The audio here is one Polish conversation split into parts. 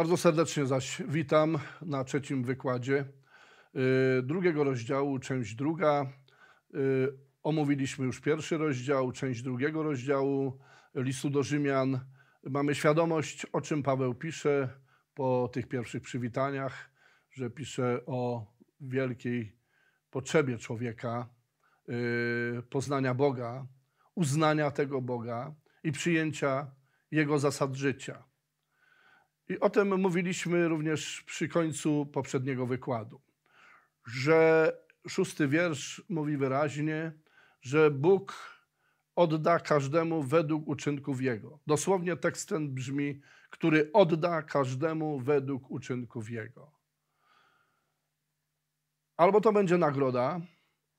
Bardzo serdecznie zaś witam na trzecim wykładzie y, drugiego rozdziału, część druga. Y, omówiliśmy już pierwszy rozdział, część drugiego rozdziału listu do Rzymian. Mamy świadomość, o czym Paweł pisze po tych pierwszych przywitaniach, że pisze o wielkiej potrzebie człowieka y, poznania Boga, uznania tego Boga i przyjęcia Jego zasad życia. I o tym mówiliśmy również przy końcu poprzedniego wykładu, że szósty wiersz mówi wyraźnie, że Bóg odda każdemu według uczynków jego. Dosłownie tekst ten brzmi, który odda każdemu według uczynków jego. Albo to będzie nagroda,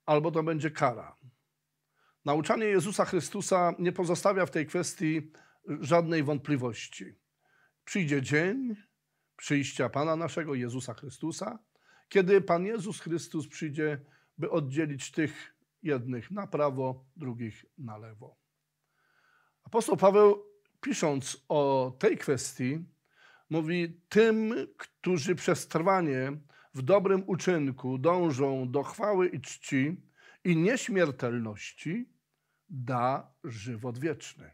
albo to będzie kara. Nauczanie Jezusa Chrystusa nie pozostawia w tej kwestii żadnej wątpliwości przyjdzie dzień przyjścia Pana naszego Jezusa Chrystusa, kiedy Pan Jezus Chrystus przyjdzie, by oddzielić tych jednych na prawo, drugich na lewo. Apostoł Paweł, pisząc o tej kwestii, mówi tym, którzy przez trwanie w dobrym uczynku dążą do chwały i czci i nieśmiertelności, da żywot wieczny.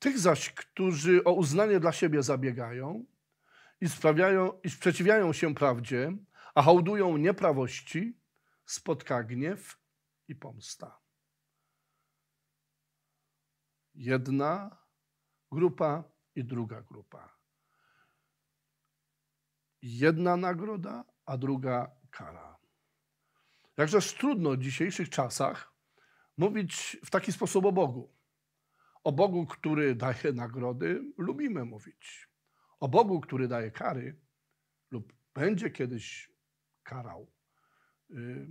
Tych zaś, którzy o uznanie dla siebie zabiegają i, sprawiają, i sprzeciwiają się prawdzie, a hołdują nieprawości, spotka gniew i pomsta. Jedna grupa i druga grupa. Jedna nagroda, a druga kara. Jakżeż trudno w dzisiejszych czasach mówić w taki sposób o Bogu. O Bogu, który daje nagrody, lubimy mówić. O Bogu, który daje kary lub będzie kiedyś karał, y,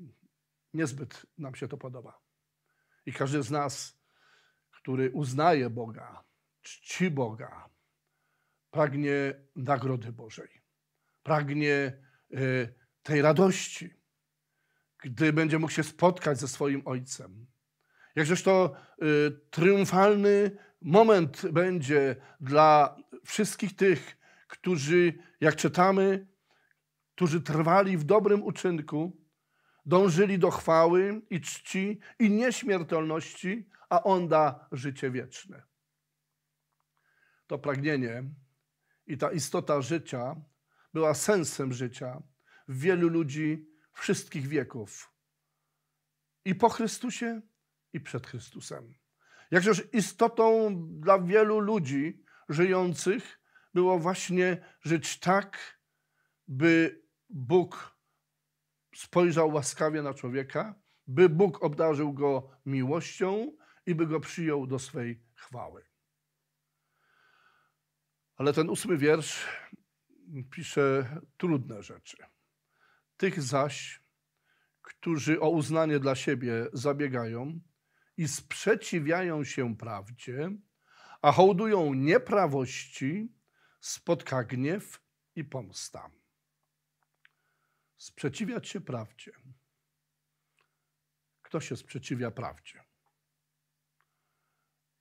niezbyt nam się to podoba. I każdy z nas, który uznaje Boga, czci Boga, pragnie nagrody Bożej, pragnie y, tej radości, gdy będzie mógł się spotkać ze swoim Ojcem jak zresztą y, triumfalny moment będzie dla wszystkich tych, którzy, jak czytamy, którzy trwali w dobrym uczynku, dążyli do chwały i czci i nieśmiertelności, a On da życie wieczne. To pragnienie i ta istota życia była sensem życia wielu ludzi wszystkich wieków. I po Chrystusie, i przed Chrystusem. Jakżeż istotą dla wielu ludzi żyjących było właśnie żyć tak, by Bóg spojrzał łaskawie na człowieka, by Bóg obdarzył go miłością i by go przyjął do swej chwały. Ale ten ósmy wiersz pisze trudne rzeczy. Tych zaś, którzy o uznanie dla siebie zabiegają, i sprzeciwiają się prawdzie, a hołdują nieprawości, spotka gniew i pomsta. Sprzeciwiać się prawdzie. Kto się sprzeciwia prawdzie?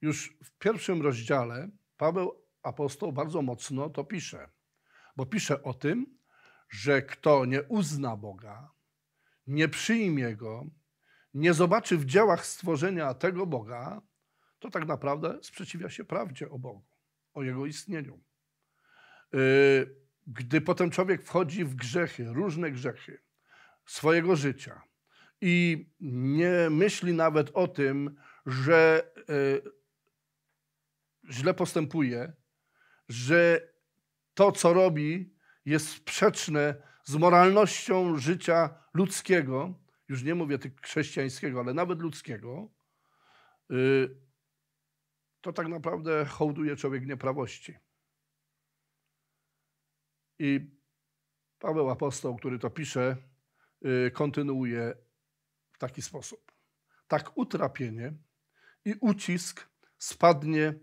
Już w pierwszym rozdziale Paweł apostoł bardzo mocno to pisze, bo pisze o tym, że kto nie uzna Boga, nie przyjmie Go, nie zobaczy w dziełach stworzenia tego Boga, to tak naprawdę sprzeciwia się prawdzie o Bogu, o Jego istnieniu. Y, gdy potem człowiek wchodzi w grzechy, różne grzechy swojego życia i nie myśli nawet o tym, że y, źle postępuje, że to, co robi, jest sprzeczne z moralnością życia ludzkiego, już nie mówię tych chrześcijańskiego, ale nawet ludzkiego, y, to tak naprawdę hołduje człowiek nieprawości. I Paweł Apostoł, który to pisze, y, kontynuuje w taki sposób. Tak utrapienie i ucisk spadnie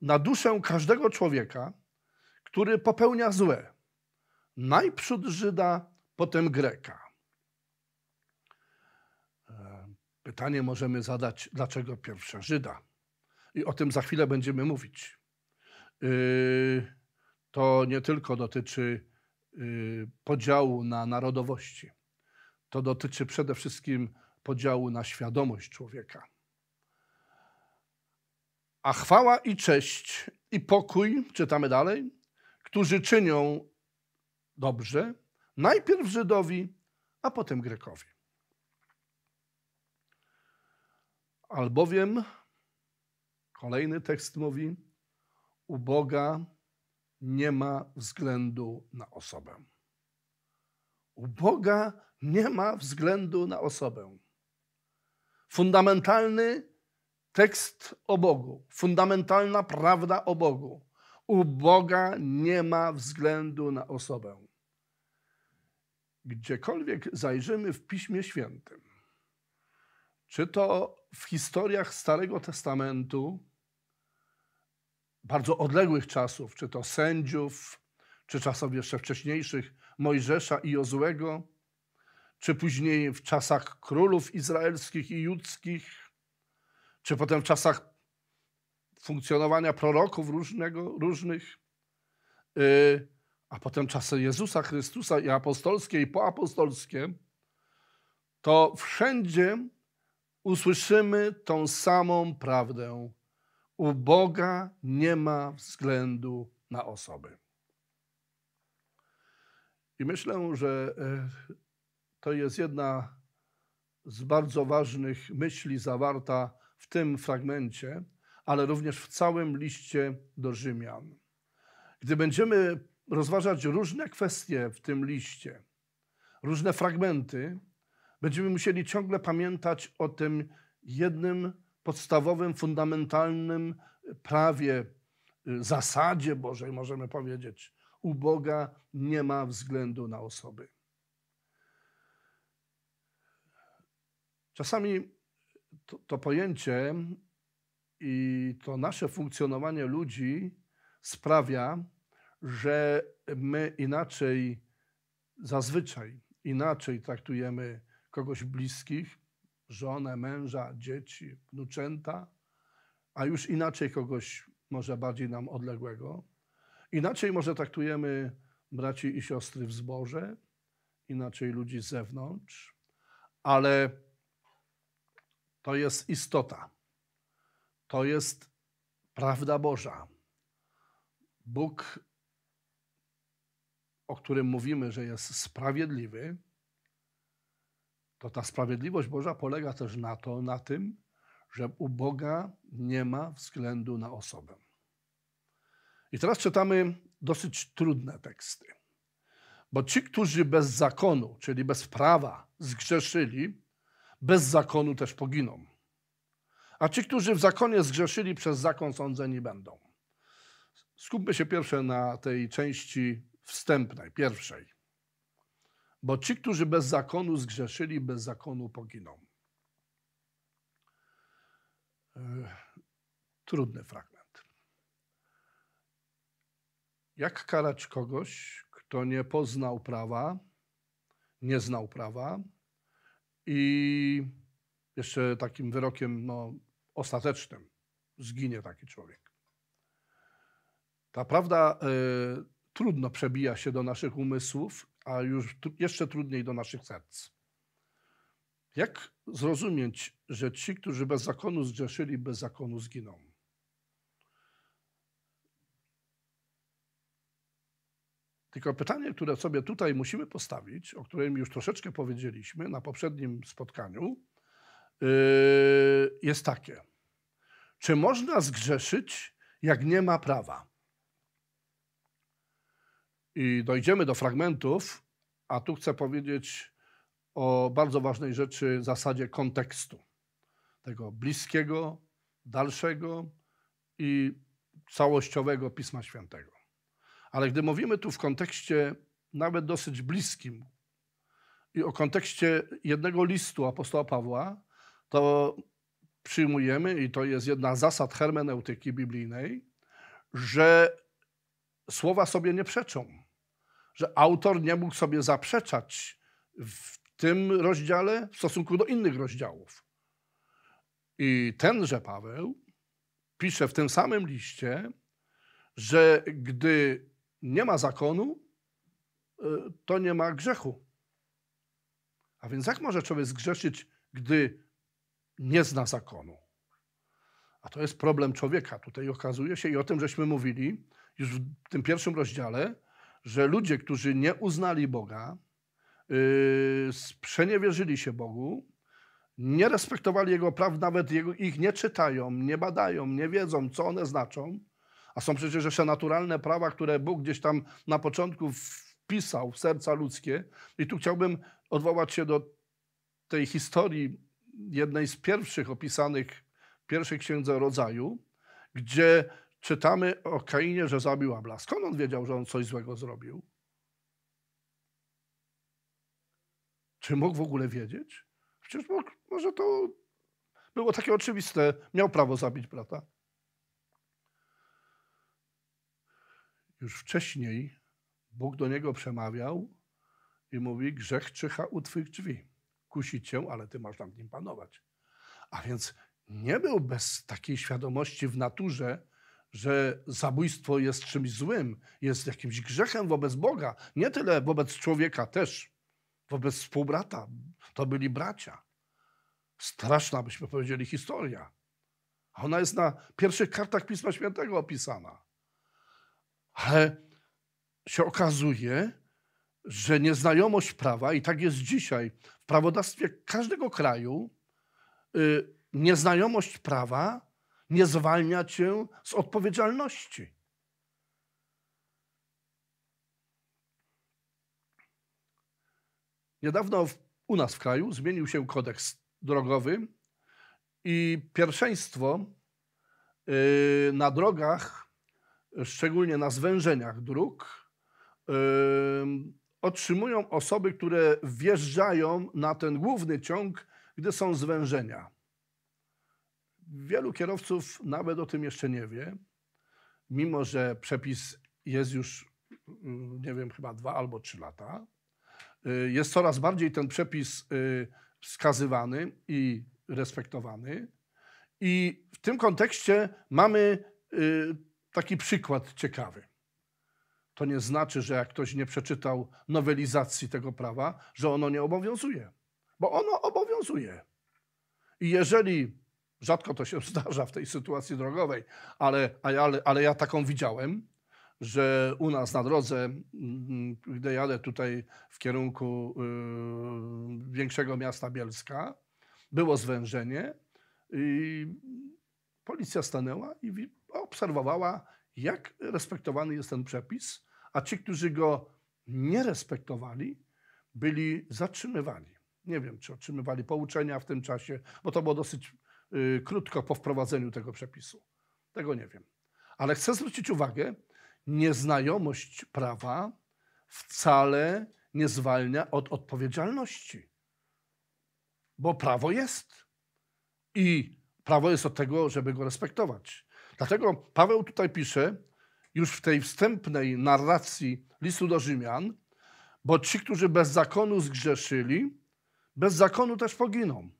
na duszę każdego człowieka, który popełnia złe. Najprzód Żyda, potem Greka. Pytanie możemy zadać, dlaczego pierwsza Żyda? I o tym za chwilę będziemy mówić. Y, to nie tylko dotyczy y, podziału na narodowości. To dotyczy przede wszystkim podziału na świadomość człowieka. A chwała i cześć i pokój, czytamy dalej, którzy czynią dobrze, najpierw Żydowi, a potem Grekowi. Albowiem, kolejny tekst mówi, u Boga nie ma względu na osobę. U Boga nie ma względu na osobę. Fundamentalny tekst o Bogu, fundamentalna prawda o Bogu. U Boga nie ma względu na osobę. Gdziekolwiek zajrzymy w Piśmie Świętym, czy to w historiach Starego Testamentu, bardzo odległych czasów, czy to sędziów, czy czasów jeszcze wcześniejszych Mojżesza i Jozłego, czy później w czasach królów izraelskich i judzkich, czy potem w czasach funkcjonowania proroków różnego, różnych, yy, a potem czasy Jezusa Chrystusa i apostolskie i poapostolskie, to wszędzie usłyszymy tą samą prawdę. U Boga nie ma względu na osoby. I myślę, że e, to jest jedna z bardzo ważnych myśli zawarta w tym fragmencie, ale również w całym liście do Rzymian. Gdy będziemy rozważać różne kwestie w tym liście, różne fragmenty, Będziemy musieli ciągle pamiętać o tym jednym podstawowym, fundamentalnym y, prawie, y, zasadzie Bożej, możemy powiedzieć. U Boga nie ma względu na osoby. Czasami to, to pojęcie i to nasze funkcjonowanie ludzi sprawia, że my inaczej, zazwyczaj inaczej traktujemy kogoś bliskich, żonę, męża, dzieci, wnuczęta, a już inaczej kogoś może bardziej nam odległego. Inaczej może traktujemy braci i siostry w zboże, inaczej ludzi z zewnątrz, ale to jest istota. To jest prawda Boża. Bóg, o którym mówimy, że jest sprawiedliwy, to ta sprawiedliwość Boża polega też na to, na tym, że u Boga nie ma względu na osobę. I teraz czytamy dosyć trudne teksty. Bo ci, którzy bez zakonu, czyli bez prawa zgrzeszyli, bez zakonu też poginą. A ci, którzy w zakonie zgrzeszyli, przez zakon sądzeni będą. Skupmy się pierwsze na tej części wstępnej, pierwszej bo ci, którzy bez zakonu zgrzeszyli, bez zakonu poginą. Trudny fragment. Jak karać kogoś, kto nie poznał prawa, nie znał prawa i jeszcze takim wyrokiem no, ostatecznym zginie taki człowiek. Ta prawda y, trudno przebija się do naszych umysłów a już jeszcze trudniej do naszych serc. Jak zrozumieć, że ci, którzy bez zakonu zgrzeszyli, bez zakonu zginą? Tylko pytanie, które sobie tutaj musimy postawić, o którym już troszeczkę powiedzieliśmy na poprzednim spotkaniu, yy, jest takie. Czy można zgrzeszyć, jak nie ma prawa? i dojdziemy do fragmentów, a tu chcę powiedzieć o bardzo ważnej rzeczy zasadzie kontekstu. Tego bliskiego, dalszego i całościowego Pisma Świętego. Ale gdy mówimy tu w kontekście nawet dosyć bliskim i o kontekście jednego listu apostoła Pawła, to przyjmujemy, i to jest jedna z zasad hermeneutyki biblijnej, że słowa sobie nie przeczą że autor nie mógł sobie zaprzeczać w tym rozdziale w stosunku do innych rozdziałów. I tenże Paweł pisze w tym samym liście, że gdy nie ma zakonu, y, to nie ma grzechu. A więc jak może człowiek zgrzeszyć, gdy nie zna zakonu? A to jest problem człowieka. Tutaj okazuje się i o tym żeśmy mówili już w tym pierwszym rozdziale, że ludzie, którzy nie uznali Boga, yy, sprzeniewierzyli się Bogu, nie respektowali Jego praw, nawet jego, ich nie czytają, nie badają, nie wiedzą, co one znaczą, a są przecież jeszcze naturalne prawa, które Bóg gdzieś tam na początku wpisał w serca ludzkie. I tu chciałbym odwołać się do tej historii jednej z pierwszych opisanych, pierwszej księdze rodzaju, gdzie czytamy o Kainie, że zabił Abla. Skąd on wiedział, że on coś złego zrobił? Czy mógł w ogóle wiedzieć? Przecież mógł, może to było takie oczywiste. Miał prawo zabić brata. Już wcześniej Bóg do niego przemawiał i mówi: Grzech czyha u twych drzwi. Kusi cię, ale ty masz nad nim panować. A więc nie był bez takiej świadomości w naturze, że zabójstwo jest czymś złym, jest jakimś grzechem wobec Boga, nie tyle wobec człowieka też, wobec współbrata. To byli bracia. Straszna, byśmy powiedzieli, historia. Ona jest na pierwszych kartach Pisma Świętego opisana. Ale się okazuje, że nieznajomość prawa, i tak jest dzisiaj w prawodawstwie każdego kraju, y, nieznajomość prawa nie zwalnia cię z odpowiedzialności. Niedawno w, u nas w kraju zmienił się kodeks drogowy i pierwszeństwo y, na drogach, szczególnie na zwężeniach dróg, y, otrzymują osoby, które wjeżdżają na ten główny ciąg, gdy są zwężenia. Wielu kierowców nawet o tym jeszcze nie wie, mimo że przepis jest już, mm, nie wiem, chyba dwa albo trzy lata. Y, jest coraz bardziej ten przepis y, wskazywany i respektowany. I w tym kontekście mamy y, taki przykład ciekawy. To nie znaczy, że jak ktoś nie przeczytał nowelizacji tego prawa, że ono nie obowiązuje, bo ono obowiązuje. I jeżeli Rzadko to się zdarza w tej sytuacji drogowej, ale, ale, ale ja taką widziałem, że u nas na drodze, mm, gdy jadę tutaj w kierunku yy, większego miasta Bielska, było zwężenie i policja stanęła i obserwowała, jak respektowany jest ten przepis, a ci, którzy go nie respektowali, byli zatrzymywani. Nie wiem, czy otrzymywali pouczenia w tym czasie, bo to było dosyć Y, krótko po wprowadzeniu tego przepisu. Tego nie wiem. Ale chcę zwrócić uwagę, nieznajomość prawa wcale nie zwalnia od odpowiedzialności. Bo prawo jest. I prawo jest od tego, żeby go respektować. Dlatego Paweł tutaj pisze, już w tej wstępnej narracji listu do Rzymian, bo ci, którzy bez zakonu zgrzeszyli, bez zakonu też poginą.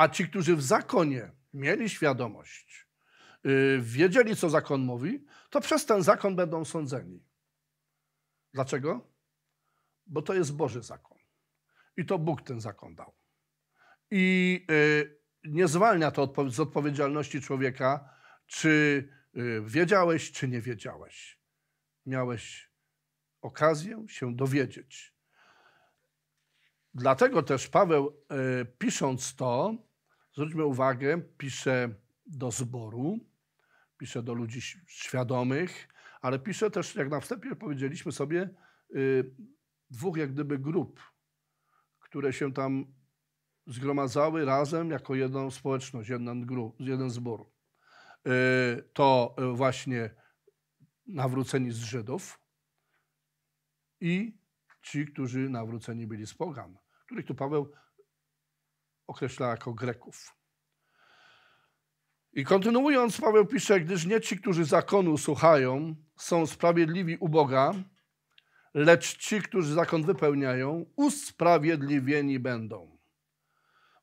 A ci, którzy w zakonie mieli świadomość, y, wiedzieli, co zakon mówi, to przez ten zakon będą sądzeni. Dlaczego? Bo to jest Boży zakon. I to Bóg ten zakon dał. I y, nie zwalnia to z odpowiedzialności człowieka, czy y, wiedziałeś, czy nie wiedziałeś. Miałeś okazję się dowiedzieć. Dlatego też Paweł, pisząc to, Zwróćmy uwagę, pisze do zboru, pisze do ludzi świadomych, ale pisze też, jak na wstępie powiedzieliśmy sobie, y, dwóch jak gdyby grup, które się tam zgromadzały razem jako jedną społeczność, jeden, grup, jeden zbór. Y, to y, właśnie nawróceni z Żydów i ci, którzy nawróceni byli z Pogan, których tu Paweł określa jako Greków. I kontynuując, Paweł pisze, gdyż nie ci, którzy zakonu słuchają, są sprawiedliwi u Boga, lecz ci, którzy zakon wypełniają, usprawiedliwieni będą.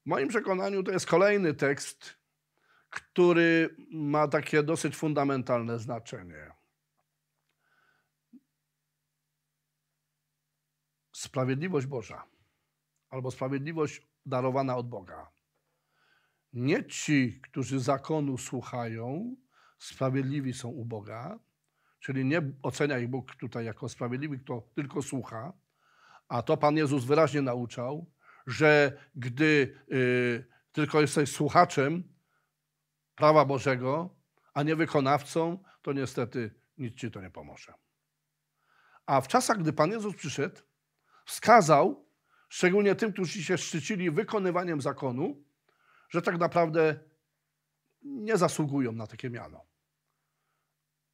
W moim przekonaniu to jest kolejny tekst, który ma takie dosyć fundamentalne znaczenie. Sprawiedliwość Boża albo sprawiedliwość darowana od Boga. Nie ci, którzy zakonu słuchają, sprawiedliwi są u Boga, czyli nie ocenia ich Bóg tutaj jako sprawiedliwy, kto tylko słucha, a to Pan Jezus wyraźnie nauczał, że gdy y, tylko jesteś słuchaczem prawa Bożego, a nie wykonawcą, to niestety nic ci to nie pomoże. A w czasach, gdy Pan Jezus przyszedł, wskazał szczególnie tym, którzy się szczycili wykonywaniem zakonu, że tak naprawdę nie zasługują na takie miano.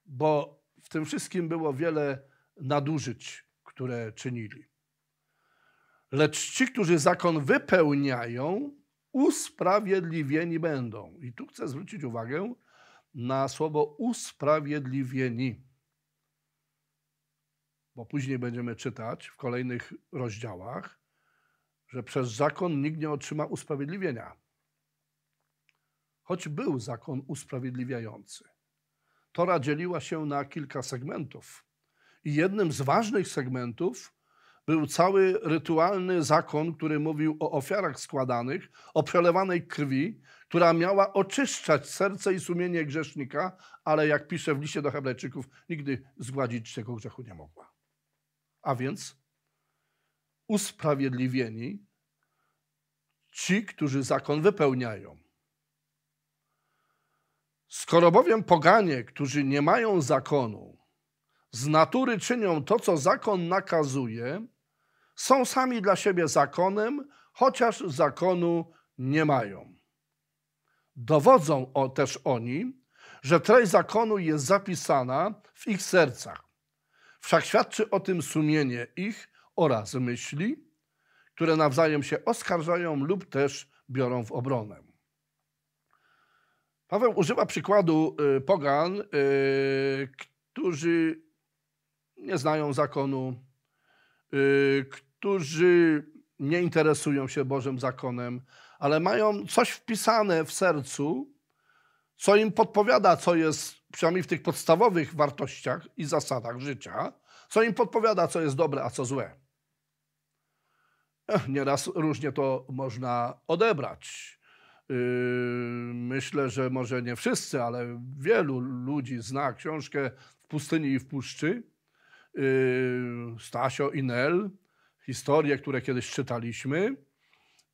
Bo w tym wszystkim było wiele nadużyć, które czynili. Lecz ci, którzy zakon wypełniają, usprawiedliwieni będą. I tu chcę zwrócić uwagę na słowo usprawiedliwieni. Bo później będziemy czytać w kolejnych rozdziałach, że przez zakon nikt nie otrzyma usprawiedliwienia. Choć był zakon usprawiedliwiający. Tora dzieliła się na kilka segmentów. I jednym z ważnych segmentów był cały rytualny zakon, który mówił o ofiarach składanych, o przelewanej krwi, która miała oczyszczać serce i sumienie grzesznika, ale jak pisze w liście do Hebrajczyków, nigdy zgładzić tego grzechu nie mogła. A więc usprawiedliwieni ci, którzy zakon wypełniają. Skoro bowiem poganie, którzy nie mają zakonu, z natury czynią to, co zakon nakazuje, są sami dla siebie zakonem, chociaż zakonu nie mają. Dowodzą o, też oni, że treść zakonu jest zapisana w ich sercach. Wszak świadczy o tym sumienie ich, oraz myśli, które nawzajem się oskarżają lub też biorą w obronę. Paweł używa przykładu y, pogan, y, którzy nie znają zakonu, y, którzy nie interesują się Bożym zakonem, ale mają coś wpisane w sercu, co im podpowiada, co jest przynajmniej w tych podstawowych wartościach i zasadach życia, co im podpowiada, co jest dobre, a co złe. Nieraz różnie to można odebrać. Yy, myślę, że może nie wszyscy, ale wielu ludzi zna książkę W pustyni i w puszczy. Yy, Stasio i Nel, historie, które kiedyś czytaliśmy.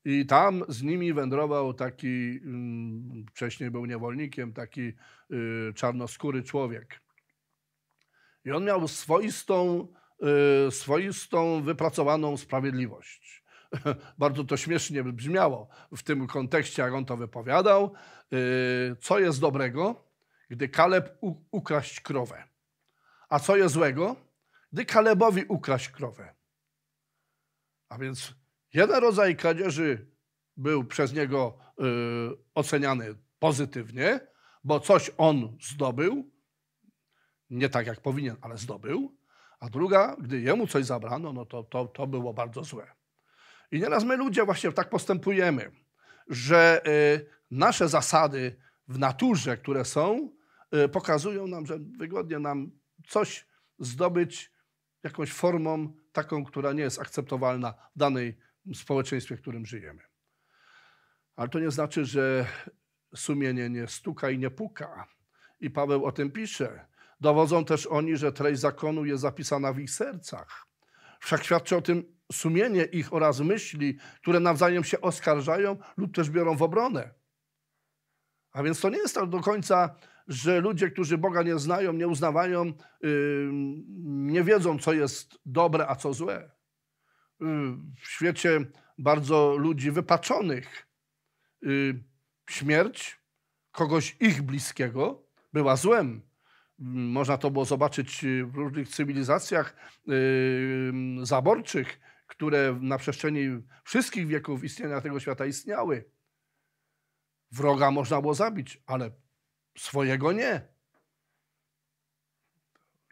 I tam z nimi wędrował taki, mm, wcześniej był niewolnikiem, taki yy, czarnoskóry człowiek. I on miał swoistą Y, swoistą, wypracowaną sprawiedliwość. Bardzo to śmiesznie brzmiało w tym kontekście, jak on to wypowiadał. Y, co jest dobrego, gdy Kaleb ukraść krowę? A co jest złego, gdy Kalebowi ukraść krowę? A więc jeden rodzaj kradzieży był przez niego y, oceniany pozytywnie, bo coś on zdobył, nie tak jak powinien, ale zdobył, a druga, gdy jemu coś zabrano, no to, to, to było bardzo złe. I nieraz my ludzie właśnie tak postępujemy, że y, nasze zasady w naturze, które są, y, pokazują nam, że wygodnie nam coś zdobyć jakąś formą taką, która nie jest akceptowalna w danej społeczeństwie, w którym żyjemy. Ale to nie znaczy, że sumienie nie stuka i nie puka. I Paweł o tym pisze, Dowodzą też oni, że treść zakonu jest zapisana w ich sercach. Wszak świadczy o tym sumienie ich oraz myśli, które nawzajem się oskarżają lub też biorą w obronę. A więc to nie jest tak do końca, że ludzie, którzy Boga nie znają, nie uznawają, yy, nie wiedzą, co jest dobre, a co złe. Yy, w świecie bardzo ludzi wypaczonych yy, śmierć kogoś ich bliskiego była złem. Można to było zobaczyć y, w różnych cywilizacjach y, mm, zaborczych, które na przestrzeni wszystkich wieków istnienia tego świata istniały. Wroga można było zabić, ale swojego nie.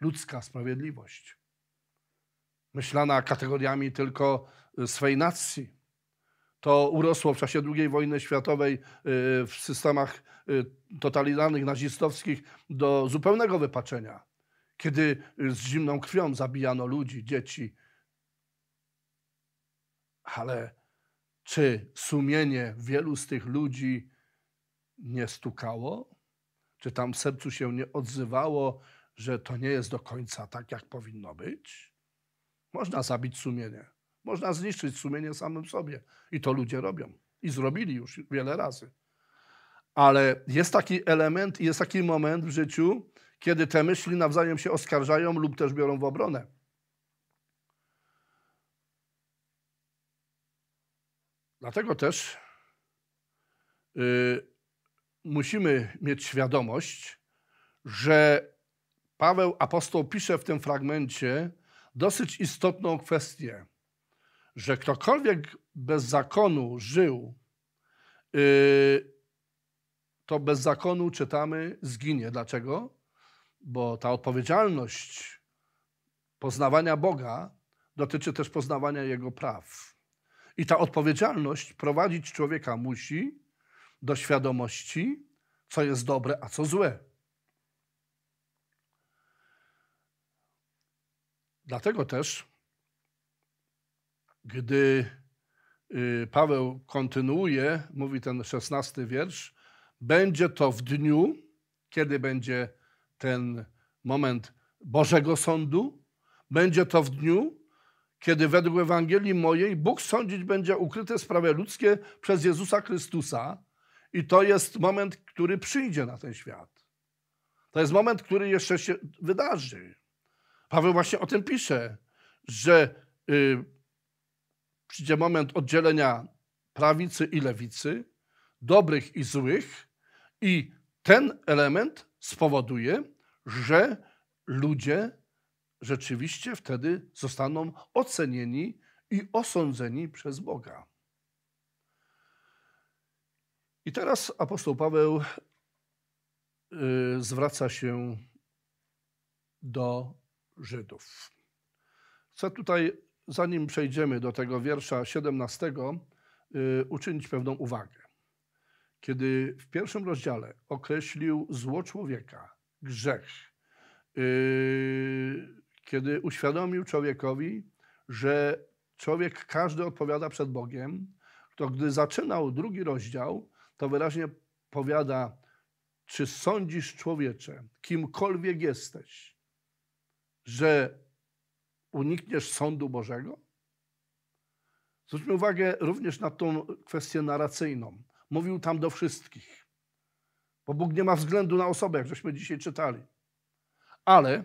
Ludzka sprawiedliwość. Myślana kategoriami tylko y, swej nacji. To urosło w czasie II wojny światowej w systemach Y, totalitarnych, nazistowskich do zupełnego wypaczenia, kiedy y, z zimną krwią zabijano ludzi, dzieci. Ale czy sumienie wielu z tych ludzi nie stukało? Czy tam w sercu się nie odzywało, że to nie jest do końca tak, jak powinno być? Można zabić sumienie. Można zniszczyć sumienie samym sobie. I to ludzie robią. I zrobili już wiele razy. Ale jest taki element i jest taki moment w życiu, kiedy te myśli nawzajem się oskarżają lub też biorą w obronę. Dlatego też yy, musimy mieć świadomość, że Paweł apostoł pisze w tym fragmencie dosyć istotną kwestię, że ktokolwiek bez zakonu żył, yy, to bez zakonu czytamy zginie. Dlaczego? Bo ta odpowiedzialność poznawania Boga dotyczy też poznawania Jego praw. I ta odpowiedzialność prowadzić człowieka musi do świadomości, co jest dobre, a co złe. Dlatego też, gdy y, Paweł kontynuuje, mówi ten szesnasty wiersz, będzie to w dniu, kiedy będzie ten moment Bożego Sądu. Będzie to w dniu, kiedy według Ewangelii mojej Bóg sądzić będzie ukryte sprawy ludzkie przez Jezusa Chrystusa. I to jest moment, który przyjdzie na ten świat. To jest moment, który jeszcze się wydarzy. Paweł właśnie o tym pisze, że yy, przyjdzie moment oddzielenia prawicy i lewicy, dobrych i złych, i ten element spowoduje, że ludzie rzeczywiście wtedy zostaną ocenieni i osądzeni przez Boga. I teraz apostoł Paweł y, zwraca się do Żydów. Chcę tutaj, zanim przejdziemy do tego wiersza 17, y, uczynić pewną uwagę kiedy w pierwszym rozdziale określił zło człowieka, grzech, yy, kiedy uświadomił człowiekowi, że człowiek każdy odpowiada przed Bogiem, to gdy zaczynał drugi rozdział, to wyraźnie powiada, czy sądzisz człowiecze, kimkolwiek jesteś, że unikniesz sądu Bożego? Zwróćmy uwagę również na tą kwestię narracyjną mówił tam do wszystkich. Bo Bóg nie ma względu na osobę, jak żeśmy dzisiaj czytali. Ale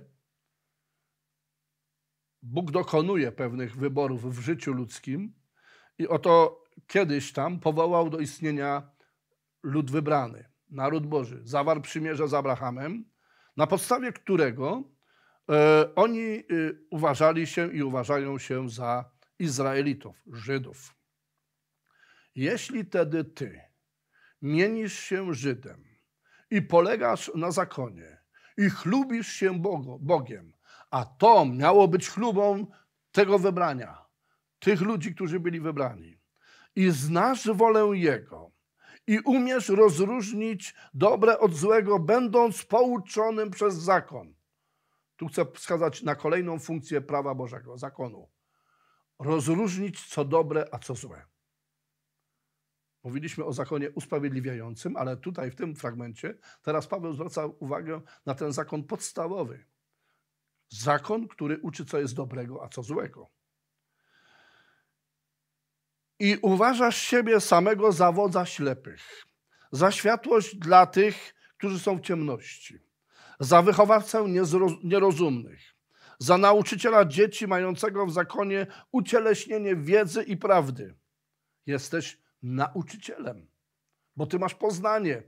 Bóg dokonuje pewnych wyborów w życiu ludzkim i oto kiedyś tam powołał do istnienia lud wybrany, naród Boży. Zawarł przymierze z Abrahamem, na podstawie którego e, oni e, uważali się i uważają się za Izraelitów, Żydów. Jeśli tedy ty mienisz się Żydem i polegasz na zakonie i chlubisz się Bogu, Bogiem, a to miało być chlubą tego wybrania, tych ludzi, którzy byli wybrani. I znasz wolę Jego i umiesz rozróżnić dobre od złego, będąc pouczonym przez zakon. Tu chcę wskazać na kolejną funkcję prawa Bożego, zakonu. Rozróżnić co dobre, a co złe. Mówiliśmy o zakonie usprawiedliwiającym, ale tutaj w tym fragmencie teraz Paweł zwraca uwagę na ten zakon podstawowy. Zakon, który uczy, co jest dobrego, a co złego. I uważasz siebie samego za wodza ślepych, za światłość dla tych, którzy są w ciemności, za wychowawcę nierozumnych, za nauczyciela dzieci mającego w zakonie ucieleśnienie wiedzy i prawdy. Jesteś nauczycielem, bo ty masz poznanie.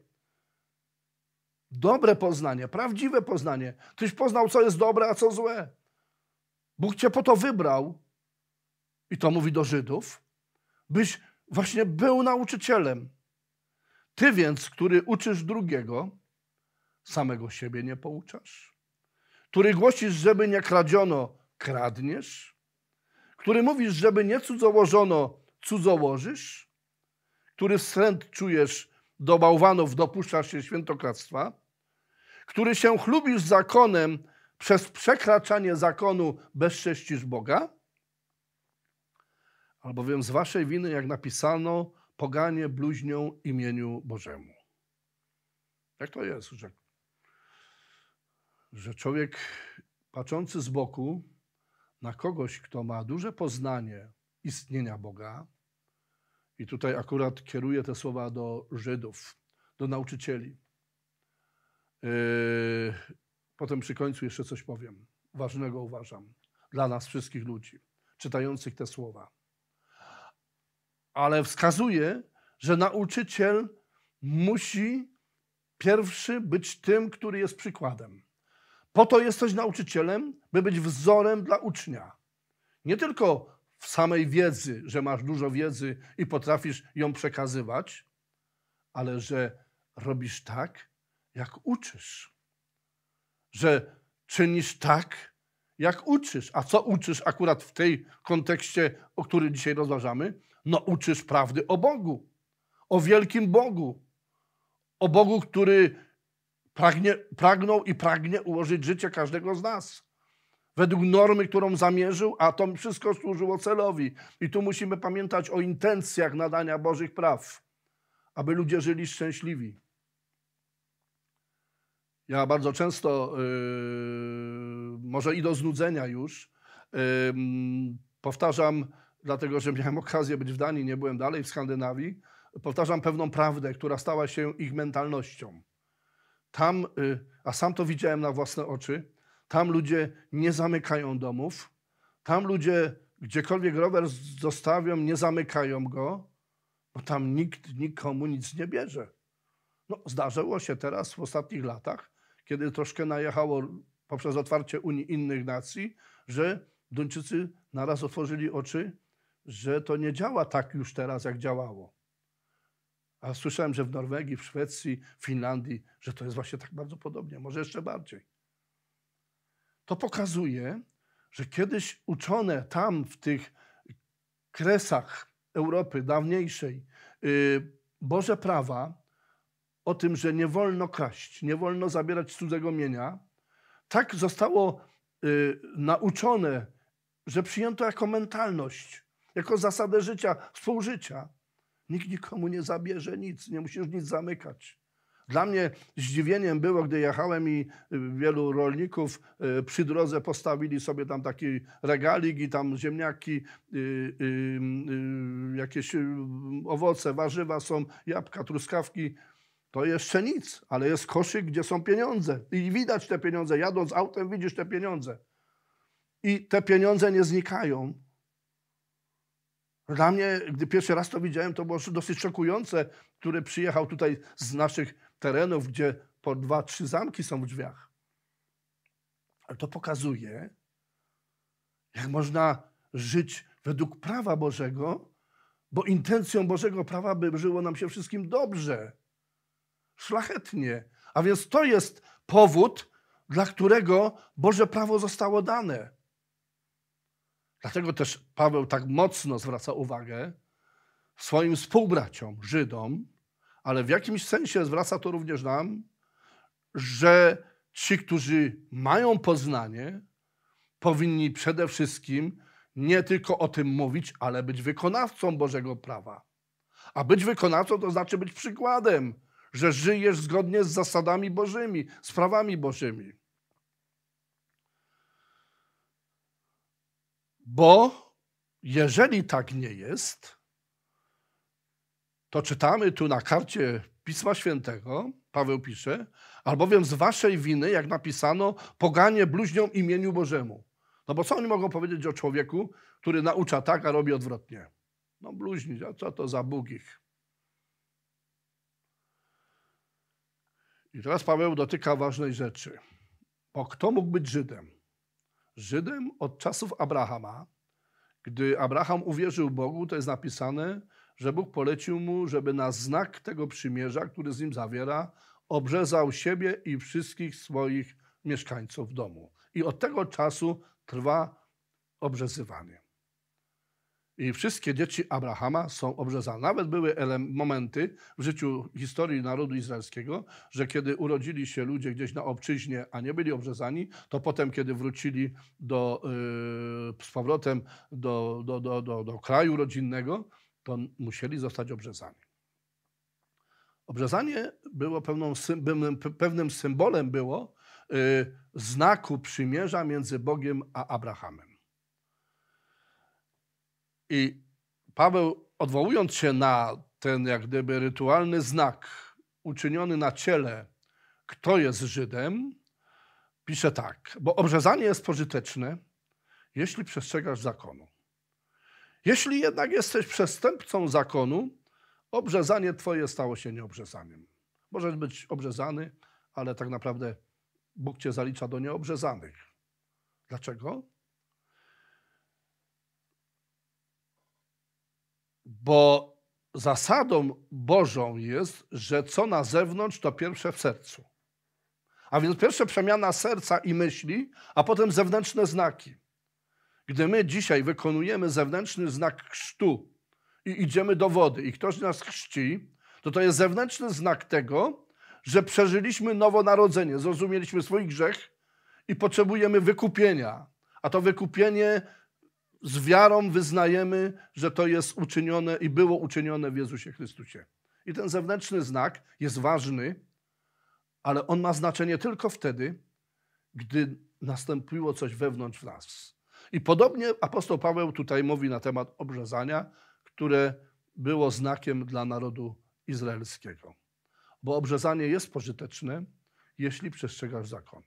Dobre poznanie, prawdziwe poznanie. Tyś poznał, co jest dobre, a co złe. Bóg cię po to wybrał, i to mówi do Żydów, byś właśnie był nauczycielem. Ty więc, który uczysz drugiego, samego siebie nie pouczasz? Który głosisz, żeby nie kradziono, kradniesz? Który mówisz, żeby nie cudzołożono, cudzołożysz? który wstręt czujesz do bałwanów, dopuszczasz się świętokradztwa, który się chlubisz zakonem przez przekraczanie zakonu bezcześcisz Boga, albowiem z waszej winy, jak napisano, poganie bluźnią imieniu Bożemu. Jak to jest, że, że człowiek patrzący z boku na kogoś, kto ma duże poznanie istnienia Boga, i tutaj akurat kieruję te słowa do Żydów, do nauczycieli. Yy, potem przy końcu jeszcze coś powiem. Ważnego uważam dla nas wszystkich ludzi, czytających te słowa. Ale wskazuje, że nauczyciel musi pierwszy być tym, który jest przykładem. Po to jesteś nauczycielem, by być wzorem dla ucznia. Nie tylko samej wiedzy, że masz dużo wiedzy i potrafisz ją przekazywać, ale że robisz tak, jak uczysz. Że czynisz tak, jak uczysz. A co uczysz akurat w tej kontekście, o którym dzisiaj rozważamy? No uczysz prawdy o Bogu, o wielkim Bogu, o Bogu, który pragnie, pragnął i pragnie ułożyć życie każdego z nas według normy, którą zamierzył, a to wszystko służyło celowi. I tu musimy pamiętać o intencjach nadania Bożych praw, aby ludzie żyli szczęśliwi. Ja bardzo często, yy, może i do znudzenia już, yy, powtarzam, dlatego że miałem okazję być w Danii, nie byłem dalej, w Skandynawii, powtarzam pewną prawdę, która stała się ich mentalnością. Tam, yy, a sam to widziałem na własne oczy, tam ludzie nie zamykają domów. Tam ludzie gdziekolwiek rower zostawią, nie zamykają go, bo tam nikt nikomu nic nie bierze. No, zdarzyło się teraz w ostatnich latach, kiedy troszkę najechało poprzez otwarcie Unii innych nacji, że Duńczycy naraz otworzyli oczy, że to nie działa tak już teraz, jak działało. A słyszałem, że w Norwegii, w Szwecji, w Finlandii, że to jest właśnie tak bardzo podobnie, może jeszcze bardziej to pokazuje, że kiedyś uczone tam w tych kresach Europy dawniejszej y, Boże prawa o tym, że nie wolno kraść, nie wolno zabierać cudzego mienia, tak zostało y, nauczone, że przyjęto jako mentalność, jako zasadę życia, współżycia. Nikt nikomu nie zabierze nic, nie musisz nic zamykać. Dla mnie zdziwieniem było, gdy jechałem i y, wielu rolników y, przy drodze postawili sobie tam taki regalik i tam ziemniaki, y, jakieś owoce, warzywa są, jabłka, truskawki. To jeszcze nic, ale jest koszyk, gdzie są pieniądze. I widać te pieniądze. Jadąc autem widzisz te pieniądze. I te pieniądze nie znikają. Dla mnie, gdy pierwszy raz to widziałem, to było dosyć szokujące, który przyjechał tutaj z naszych terenów, gdzie po dwa, trzy zamki są w drzwiach. Ale to pokazuje, jak można żyć według prawa Bożego, bo intencją Bożego prawa by żyło nam się wszystkim dobrze, szlachetnie. A więc to jest powód, dla którego Boże prawo zostało dane. Dlatego też Paweł tak mocno zwraca uwagę swoim współbraciom, Żydom, ale w jakimś sensie zwraca to również nam, że ci, którzy mają poznanie, powinni przede wszystkim nie tylko o tym mówić, ale być wykonawcą Bożego prawa. A być wykonawcą to znaczy być przykładem, że żyjesz zgodnie z zasadami Bożymi, z prawami Bożymi. Bo jeżeli tak nie jest, to czytamy tu na karcie Pisma Świętego, Paweł pisze, albowiem z waszej winy, jak napisano, poganie bluźnią imieniu Bożemu. No bo co oni mogą powiedzieć o człowieku, który naucza tak, a robi odwrotnie? No bluźnić, a co to za Bóg ich? I teraz Paweł dotyka ważnej rzeczy. Bo kto mógł być Żydem? Żydem od czasów Abrahama, gdy Abraham uwierzył Bogu, to jest napisane, że Bóg polecił mu, żeby na znak tego przymierza, który z nim zawiera, obrzezał siebie i wszystkich swoich mieszkańców domu. I od tego czasu trwa obrzezywanie. I wszystkie dzieci Abrahama są obrzezane. Nawet były momenty w życiu historii narodu izraelskiego, że kiedy urodzili się ludzie gdzieś na obczyźnie, a nie byli obrzezani, to potem, kiedy wrócili do, yy, z powrotem do, do, do, do, do kraju rodzinnego, to musieli zostać obrzezani. Obrzezanie było pewną, pewnym symbolem było y, znaku przymierza między Bogiem a Abrahamem. I Paweł odwołując się na ten jak gdyby rytualny znak uczyniony na ciele, kto jest Żydem, pisze tak, bo obrzezanie jest pożyteczne, jeśli przestrzegasz zakonu. Jeśli jednak jesteś przestępcą zakonu, obrzezanie Twoje stało się nieobrzezaniem. Możesz być obrzezany, ale tak naprawdę Bóg Cię zalicza do nieobrzezanych. Dlaczego? Bo zasadą Bożą jest, że co na zewnątrz, to pierwsze w sercu. A więc pierwsza przemiana serca i myśli, a potem zewnętrzne znaki. Gdy my dzisiaj wykonujemy zewnętrzny znak chrztu i idziemy do wody i ktoś nas chrzci, to to jest zewnętrzny znak tego, że przeżyliśmy nowonarodzenie, zrozumieliśmy swój grzech i potrzebujemy wykupienia. A to wykupienie z wiarą wyznajemy, że to jest uczynione i było uczynione w Jezusie Chrystusie. I ten zewnętrzny znak jest ważny, ale on ma znaczenie tylko wtedy, gdy nastąpiło coś wewnątrz w nas. I podobnie apostoł Paweł tutaj mówi na temat obrzezania, które było znakiem dla narodu izraelskiego. Bo obrzezanie jest pożyteczne, jeśli przestrzegasz zakonu.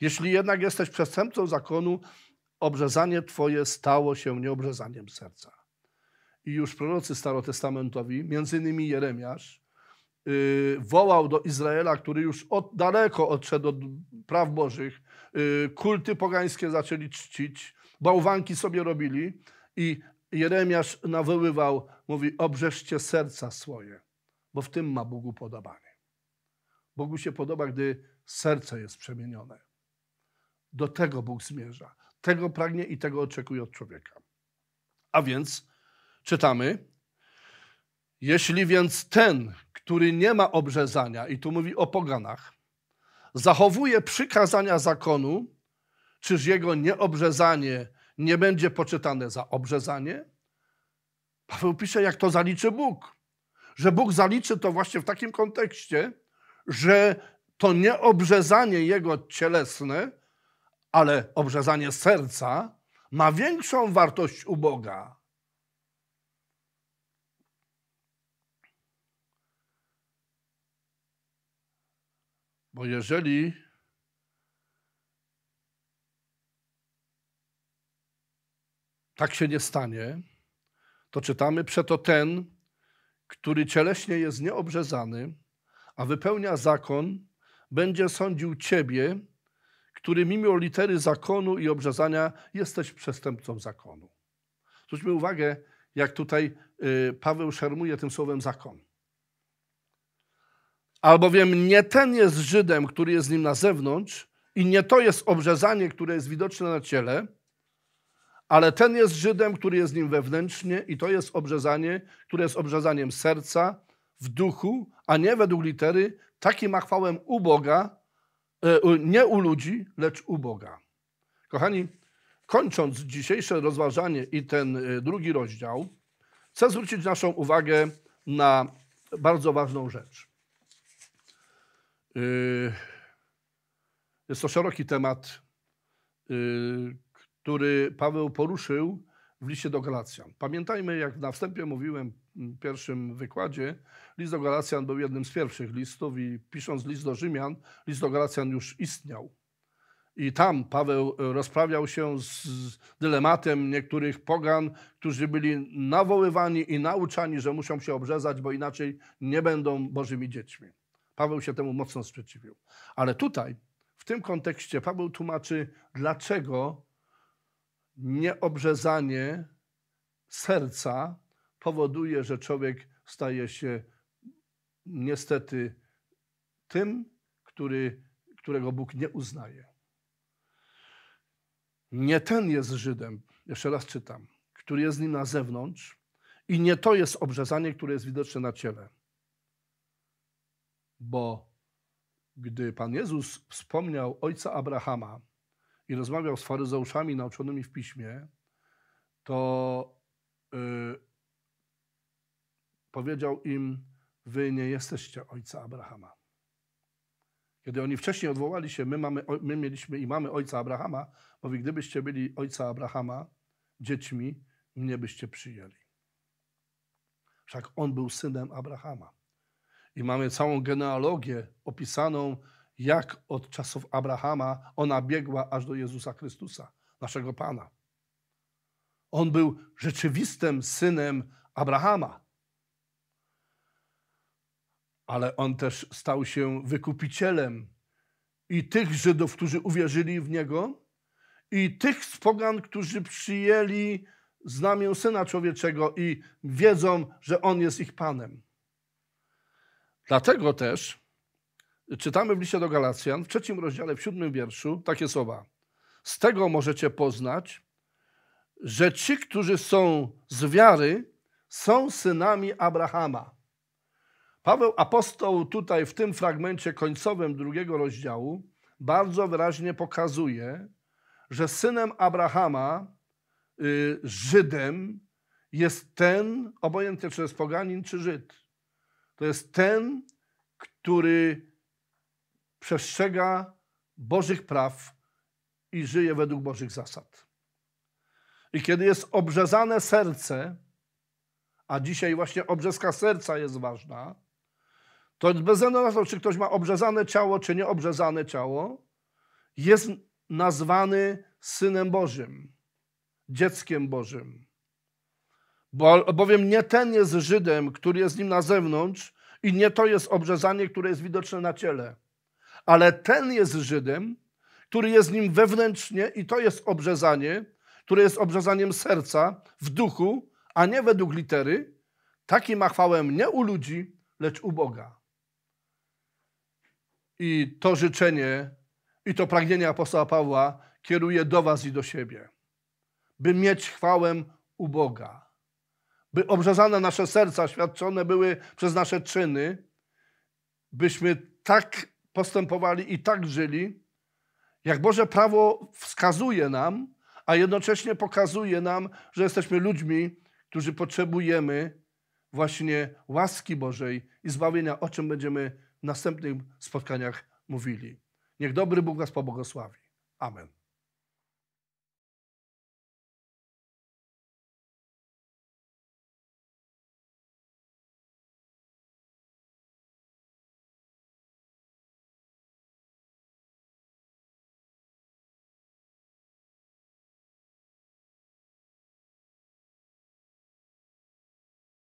Jeśli jednak jesteś przestępcą zakonu, obrzezanie Twoje stało się nieobrzezaniem serca. I już prorocy starotestamentowi, między innymi Jeremiasz, Y, wołał do Izraela, który już od daleko odszedł od praw bożych, y, kulty pogańskie zaczęli czcić, bałwanki sobie robili i Jeremiasz nawoływał, mówi, obrzeżcie serca swoje, bo w tym ma Bogu podobanie. Bogu się podoba, gdy serce jest przemienione. Do tego Bóg zmierza. Tego pragnie i tego oczekuje od człowieka. A więc czytamy, jeśli więc ten, który nie ma obrzezania, i tu mówi o poganach, zachowuje przykazania zakonu, czyż jego nieobrzezanie nie będzie poczytane za obrzezanie? Paweł pisze, jak to zaliczy Bóg. Że Bóg zaliczy to właśnie w takim kontekście, że to nieobrzezanie jego cielesne, ale obrzezanie serca ma większą wartość u Boga. Bo jeżeli tak się nie stanie, to czytamy, przeto ten, który cieleśnie jest nieobrzezany, a wypełnia zakon, będzie sądził ciebie, który mimo litery zakonu i obrzezania jesteś przestępcą zakonu. Zwróćmy uwagę, jak tutaj y, Paweł szermuje tym słowem zakon. Albowiem nie ten jest Żydem, który jest z nim na zewnątrz, i nie to jest obrzezanie, które jest widoczne na ciele, ale ten jest Żydem, który jest nim wewnętrznie, i to jest obrzezanie, które jest obrzezaniem serca w duchu, a nie według litery. Taki ma chwałę u Boga, e, nie u ludzi, lecz u Boga. Kochani, kończąc dzisiejsze rozważanie i ten e, drugi rozdział, chcę zwrócić naszą uwagę na bardzo ważną rzecz. Y, jest to szeroki temat, y, który Paweł poruszył w liście do Galacjan. Pamiętajmy, jak na wstępie mówiłem w pierwszym wykładzie, list do Galacjan był jednym z pierwszych listów i pisząc list do Rzymian, list do Galacjan już istniał. I tam Paweł e, rozprawiał się z dylematem niektórych pogan, którzy byli nawoływani i nauczani, że muszą się obrzezać, bo inaczej nie będą Bożymi dziećmi. Paweł się temu mocno sprzeciwił. Ale tutaj, w tym kontekście, Paweł tłumaczy, dlaczego nieobrzezanie serca powoduje, że człowiek staje się niestety tym, który, którego Bóg nie uznaje. Nie ten jest Żydem, jeszcze raz czytam, który jest nim na zewnątrz, i nie to jest obrzezanie, które jest widoczne na ciele bo gdy Pan Jezus wspomniał ojca Abrahama i rozmawiał z faryzeuszami nauczonymi w piśmie, to yy, powiedział im: Wy nie jesteście ojca Abrahama. Kiedy oni wcześniej odwołali się, my, mamy, my mieliśmy i mamy ojca Abrahama, mówi: Gdybyście byli ojca Abrahama, dziećmi, mnie byście przyjęli. Wszak on był synem Abrahama i mamy całą genealogię opisaną, jak od czasów Abrahama ona biegła aż do Jezusa Chrystusa, naszego Pana. On był rzeczywistym synem Abrahama, ale on też stał się wykupicielem i tych Żydów, którzy uwierzyli w niego, i tych z pogan, którzy przyjęli znamię Syna Człowieczego i wiedzą, że on jest ich Panem. Dlatego też czytamy w liście do Galacjan w trzecim rozdziale, w siódmym wierszu takie słowa. Z tego możecie poznać, że ci, którzy są z wiary, są synami Abrahama. Paweł apostoł tutaj w tym fragmencie końcowym drugiego rozdziału bardzo wyraźnie pokazuje, że synem Abrahama, y, Żydem, jest ten, obojętnie czy jest poganin, czy Żyd to jest ten, który przestrzega Bożych praw i żyje według Bożych zasad. I kiedy jest obrzezane serce, a dzisiaj właśnie obrzeska serca jest ważna, to bez względu na to, czy ktoś ma obrzezane ciało, czy nie obrzezane ciało, jest nazwany synem Bożym, dzieckiem Bożym. Bo, bowiem nie ten jest Żydem, który jest nim na zewnątrz i nie to jest obrzezanie, które jest widoczne na ciele, ale ten jest Żydem, który jest nim wewnętrznie i to jest obrzezanie, które jest obrzezaniem serca w duchu, a nie według litery, taki ma chwałę nie u ludzi, lecz u Boga. I to życzenie i to pragnienie apostoła Pawła kieruje do was i do siebie, by mieć chwałę u Boga by obrzezane nasze serca świadczone były przez nasze czyny, byśmy tak postępowali i tak żyli, jak Boże prawo wskazuje nam, a jednocześnie pokazuje nam, że jesteśmy ludźmi, którzy potrzebujemy właśnie łaski Bożej i zbawienia, o czym będziemy w następnych spotkaniach mówili. Niech dobry Bóg nas pobłogosławi. Amen.